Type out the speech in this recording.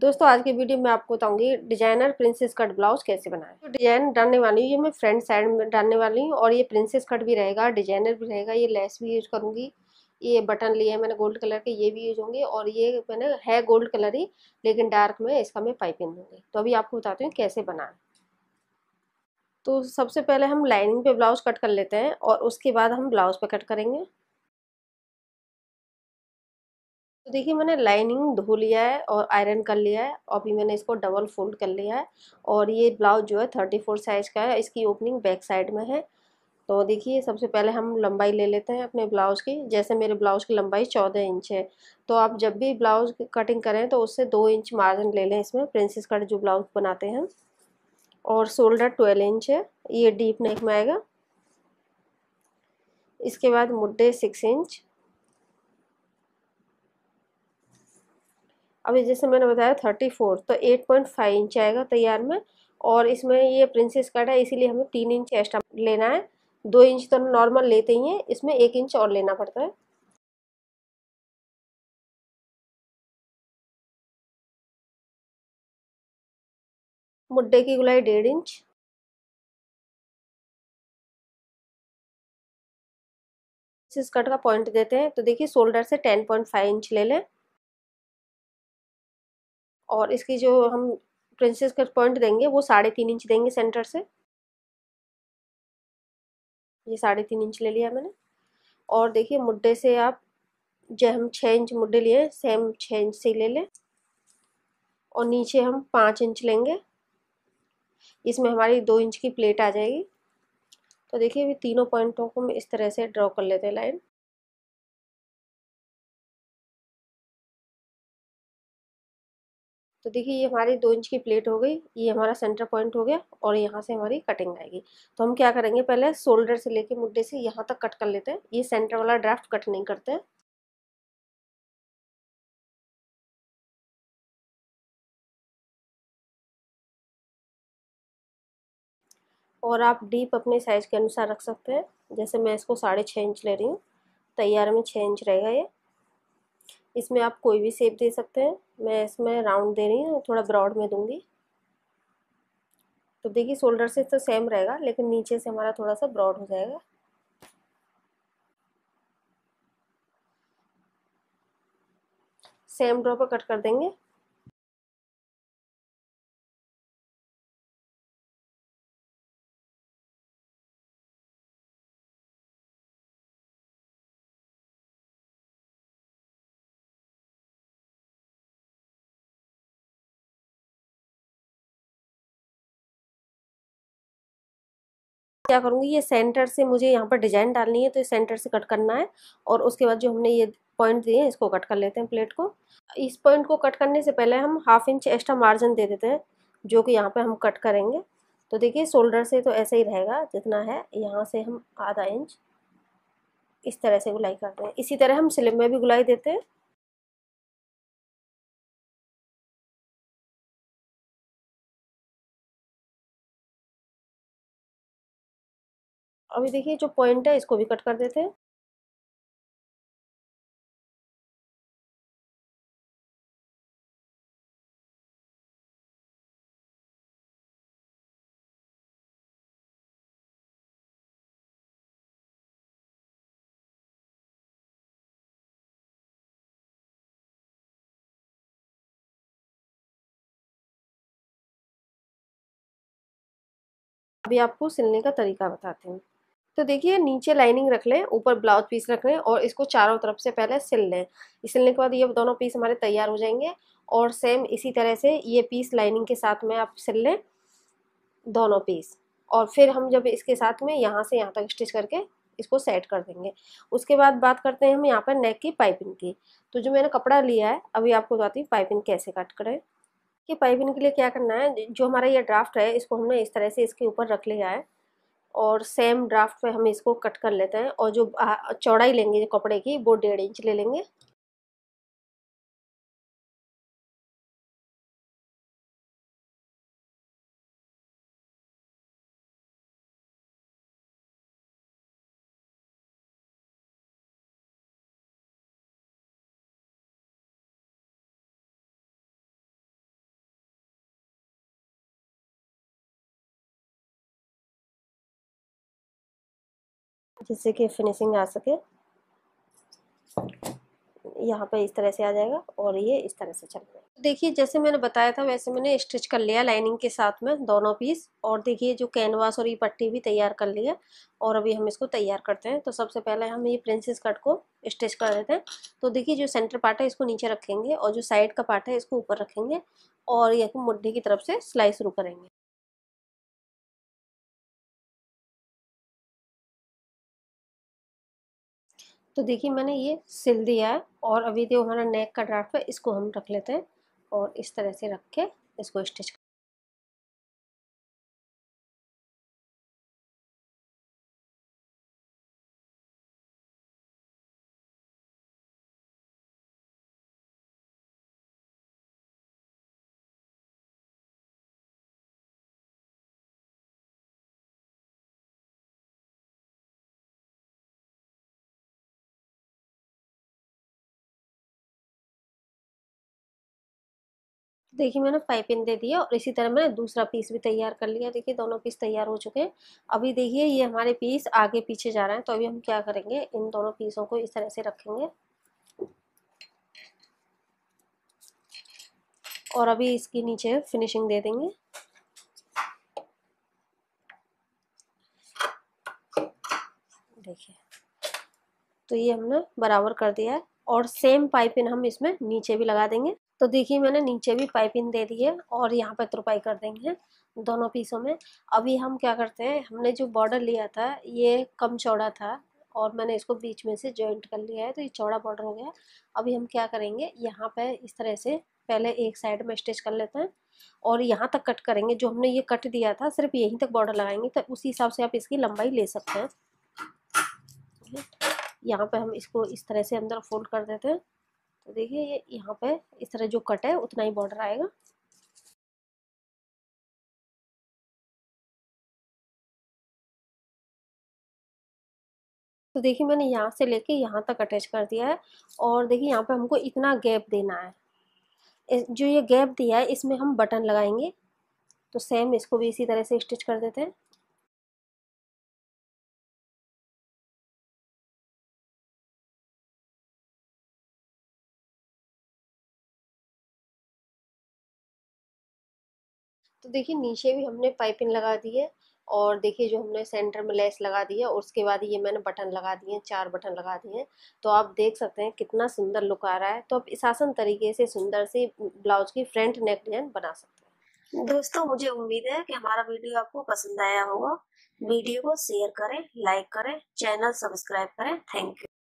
दोस्तों आज की वीडियो में आपको बताऊंगी डिजाइनर प्रिंसेस कट ब्लाउज कैसे बनाए तो डिजाइन डालने वाली हूँ ये मैं फ्रंट साइड में डालने वाली हूँ और ये प्रिंसेस कट भी रहेगा डिजाइनर भी रहेगा ये लेस भी यूज करूंगी ये बटन लिए मैंने गोल्ड कलर के ये भी यूज होंगे और ये मैंने है गोल्ड कलर ही लेकिन डार्क में इसका मैं पाइपिंग दूँगी तो अभी आपको बताती हूँ कैसे बनाए तो सबसे पहले हम लाइनिंग पे ब्लाउज कट कर लेते हैं और उसके बाद हम ब्लाउज पे कट करेंगे तो देखिए मैंने लाइनिंग धो लिया है और आयरन कर लिया है और अभी मैंने इसको डबल फोल्ड कर लिया है और ये ब्लाउज जो है थर्टी फोर साइज का है इसकी ओपनिंग बैक साइड में है तो देखिए सबसे पहले हम लंबाई ले लेते हैं अपने ब्लाउज़ की जैसे मेरे ब्लाउज़ की लंबाई चौदह इंच है तो आप जब भी ब्लाउज़ कटिंग करें तो उससे दो इंच मार्जिन ले लें इसमें प्रिंसेस कट जो ब्लाउज बनाते हैं और शोल्डर ट्वेल्व इंच है ये डीप नेक में आएगा इसके बाद मुड्डे सिक्स इंच अभी जैसे मैंने बताया थर्टी फोर तो एट पॉइंट फाइव इंच आएगा तैयार में और इसमें ये प्रिंसेस कट है इसीलिए हमें तीन इंच एक्स्ट्रा लेना है दो इंच तो नॉर्मल लेते ही हैं इसमें एक इंच और लेना पड़ता है मुड्डे की गुलाई डेढ़ इंच इस कट का पॉइंट देते हैं तो देखिए शोल्डर से टेन पॉइंट फाइव इंच ले लें और इसकी जो हम प्रिंसेस कट पॉइंट देंगे वो साढ़े तीन इंच देंगे सेंटर से ये साढ़े तीन इंच ले लिया मैंने और देखिए मुड्ढे से आप जो हम छः इंच मुड्ढे लिए सेम छः इंच से ले लें और नीचे हम पाँच इंच लेंगे इसमें हमारी दो इंच की प्लेट आ जाएगी तो देखिए अभी तीनों पॉइंटों को हम इस तरह से ड्रॉ कर लेते हैं लाइन तो देखिए ये हमारी दो इंच की प्लेट हो गई ये हमारा सेंटर पॉइंट हो गया और यहाँ से हमारी कटिंग आएगी तो हम क्या करेंगे पहले शोल्डर से लेके मुड्डे से यहाँ तक कट कर लेते हैं ये सेंटर वाला ड्राफ्ट कट नहीं करते हैं और आप डीप अपने साइज़ के अनुसार रख सकते हैं जैसे मैं इसको साढ़े छः इंच ले रही हूँ तैयार में छः इंच रहेगा ये इसमें आप कोई भी सेप दे सकते हैं मैं इसमें राउंड दे रही हूँ थोड़ा ब्रॉड में दूंगी तो देखिए शोल्डर से तो सेम रहेगा लेकिन नीचे से हमारा थोड़ा सा ब्रॉड हो जाएगा सेम ड्रॉ पर कट कर देंगे क्या करूँगी ये सेंटर से मुझे यहाँ पर डिजाइन डालनी है तो ये सेंटर से कट करना है और उसके बाद जो हमने ये पॉइंट दिए हैं इसको कट कर लेते हैं प्लेट को इस पॉइंट को कट करने से पहले हम हाफ इंच एक्स्ट्रा मार्जिन दे देते हैं जो कि यहाँ पर हम कट करेंगे तो देखिए शोल्डर से तो ऐसे ही रहेगा जितना है यहाँ से हम आधा इंच इस तरह से गुलाई करते हैं इसी तरह हम स्लिप में भी गुलाई देते हैं अभी देखिए जो पॉइंट है इसको भी कट कर देते हैं अभी आपको सिलने का तरीका बताते हैं तो देखिए नीचे लाइनिंग रख लें ऊपर ब्लाउज पीस रख लें और इसको चारों तरफ से पहले सिल लें सिलने के बाद ये दोनों पीस हमारे तैयार हो जाएंगे और सेम इसी तरह से ये पीस लाइनिंग के साथ में आप सिल लें दोनों पीस और फिर हम जब इसके साथ में यहाँ से यहाँ तक स्टिच करके इसको सेट कर देंगे उसके बाद बात करते हैं हम यहाँ पर नेक की पाइपिंग की तो जो मैंने कपड़ा लिया है अभी आपको बताती हूँ पाइपिंग कैसे कट करें कि पाइपिंग के लिए क्या करना है जो हमारा ये ड्राफ्ट है इसको हमने इस तरह से इसके ऊपर रख लिया है और सेम ड्राफ्ट पे हम इसको कट कर लेते हैं और जो चौड़ाई लेंगे कपड़े की वो डेढ़ इंच ले लेंगे जिससे कि फिनिशिंग आ सके यहाँ पर इस तरह से आ जाएगा और ये इस तरह से चल जाएगा देखिए जैसे मैंने बताया था वैसे मैंने स्टिच कर लिया लाइनिंग के साथ में दोनों पीस और देखिए जो कैनवास और ये पट्टी भी तैयार कर लिया और अभी हम इसको तैयार करते हैं तो सबसे पहले हम ये प्रिंसेस कट को स्टिच कर देते हैं तो देखिए जो सेंटर पार्ट है इसको नीचे रखेंगे और जो साइड का पार्ट है इसको ऊपर रखेंगे और ये मुड्ढे की तरफ से सिलाई शुरू करेंगे तो देखिए मैंने ये सिल दिया है और अभी जो हमारा नेक का ड्राफ्ट है इसको हम रख लेते हैं और इस तरह से रख के इसको स्टिच देखिए मैंने फाइव पिन दे दिया और इसी तरह मैंने दूसरा पीस भी तैयार कर लिया देखिए दोनों पीस तैयार हो चुके हैं अभी देखिए ये हमारे पीस आगे पीछे जा रहे हैं तो अभी हम क्या करेंगे इन दोनों पीसों को इस तरह से रखेंगे और अभी इसके नीचे फिनिशिंग दे देंगे देखिए तो ये हमने बराबर कर दिया है और सेम पाइपिंग हम इसमें नीचे भी लगा देंगे तो देखिए मैंने नीचे भी पाइपिंग दे दी है और यहाँ पर तुरपाई कर देंगे दोनों पीसों में अभी हम क्या करते हैं हमने जो बॉर्डर लिया था ये कम चौड़ा था और मैंने इसको बीच में से जॉइंट कर लिया है तो ये चौड़ा बॉर्डर हो गया अभी हम क्या करेंगे यहाँ पर इस तरह से पहले एक साइड में स्टिच कर लेते हैं और यहाँ तक कट करेंगे जो हमने ये कट दिया था सिर्फ यहीं तक बॉर्डर लगाएंगे तो उसी हिसाब से आप इसकी लंबाई ले सकते हैं यहाँ पे हम इसको इस तरह से अंदर फोल्ड कर देते हैं तो देखिए ये यहाँ पे इस तरह जो कट है उतना ही बॉर्डर आएगा तो देखिए मैंने यहाँ से लेके यहाँ तक अटैच कर दिया है और देखिए यहाँ पे हमको इतना गैप देना है जो ये गैप दिया है इसमें हम बटन लगाएंगे तो सेम इसको भी इसी तरह से स्टिच कर देते हैं तो देखिए नीचे भी हमने पाइपिंग लगा दी है और देखिए जो हमने सेंटर में लेस लगा दी है और उसके बाद ये मैंने बटन लगा दिए हैं चार बटन लगा दिए हैं तो आप देख सकते हैं कितना सुंदर लुक आ रहा है तो आप इस आसन तरीके से सुंदर से ब्लाउज की फ्रंट नेक डिजाइन बना सकते हैं दोस्तों मुझे उम्मीद है कि हमारा वीडियो आपको पसंद आया होगा वीडियो को शेयर करें लाइक करें चैनल सब्सक्राइब करें थैंक यू